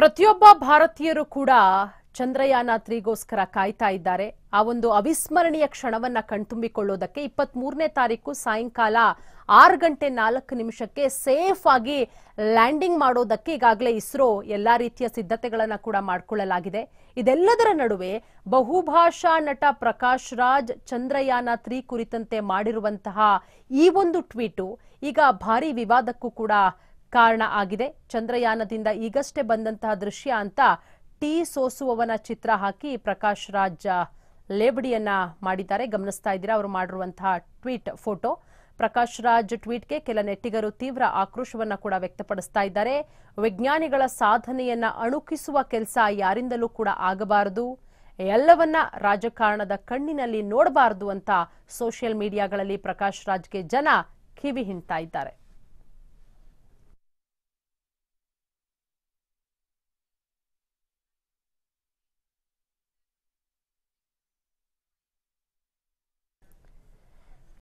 ಪ್ರತಿಯೊಬ್ಬ ಭಾರತೀಯರು ಕೂಡ ಚಂದ್ರಯಾನ ತ್ರೀಗೋಸ್ಕರ ಕಾಯ್ತಾ ಇದ್ದಾರೆ ಆ ಒಂದು ಅವಿಸ್ಮರಣೀಯ ಕ್ಷಣವನ್ನ ಕಣ್ತುಂಬಿಕೊಳ್ಳೋದಕ್ಕೆ ಇಪ್ಪತ್ತ್ ಮೂರನೇ ತಾರೀಕು ಸಾಯಂಕಾಲ ಆರು ಗಂಟೆ ನಾಲ್ಕು ನಿಮಿಷಕ್ಕೆ ಸೇಫ್ ಆಗಿ ಲ್ಯಾಂಡಿಂಗ್ ಮಾಡೋದಕ್ಕೆ ಈಗಾಗಲೇ ಇಸ್ರೋ ಎಲ್ಲಾ ರೀತಿಯ ಸಿದ್ಧತೆಗಳನ್ನ ಕೂಡ ಮಾಡಿಕೊಳ್ಳಲಾಗಿದೆ ಇದೆಲ್ಲದರ ನಡುವೆ ಬಹುಭಾಷಾ ನಟ ಪ್ರಕಾಶ್ ರಾಜ್ ಚಂದ್ರಯಾನ ತ್ರೀ ಕುರಿತಂತೆ ಮಾಡಿರುವಂತಹ ಈ ಒಂದು ಟ್ವೀಟು ಈಗ ಭಾರಿ ವಿವಾದಕ್ಕೂ ಕೂಡ ಕಾರಣ ಆಗಿದೆ ಚಂದ್ರಯಾನದಿಂದ ಈಗಷ್ಟೇ ಬಂದಂತಹ ದೃಶ್ಯ ಅಂತ ಟೀ ಸೋಸುವವನ ಚಿತ್ರ ಹಾಕಿ ಪ್ರಕಾಶ್ ರಾಜ್ ಲೇಬಡಿಯನ್ನ ಮಾಡಿದ್ದಾರೆ ಗಮನಿಸ್ತಾ ಇದ್ದೀರಾ ಅವರು ಮಾಡಿರುವಂತಹ ಟ್ವೀಟ್ ಫೋಟೋ ಪ್ರಕಾಶ್ ರಾಜ್ ಟ್ವೀಟ್ಗೆ ಕೆಲ ನೆಟ್ಟಿಗರು ತೀವ್ರ ಆಕ್ರೋಶವನ್ನ ಕೂಡ ವ್ಯಕ್ತಪಡಿಸ್ತಾ ಇದ್ದಾರೆ ವಿಜ್ಞಾನಿಗಳ ಸಾಧನೆಯನ್ನ ಅಣುಕಿಸುವ ಕೆಲಸ ಯಾರಿಂದಲೂ ಕೂಡ ಆಗಬಾರದು ಎಲ್ಲವನ್ನ ರಾಜಕಾರಣದ ಕಣ್ಣಿನಲ್ಲಿ ನೋಡಬಾರದು ಅಂತ ಸೋಷಿಯಲ್ ಮೀಡಿಯಾಗಳಲ್ಲಿ ಪ್ರಕಾಶ್ ರಾಜ್ಗೆ ಜನ ಕಿವಿ ಹಿಂತಾ ಇದ್ದಾರೆ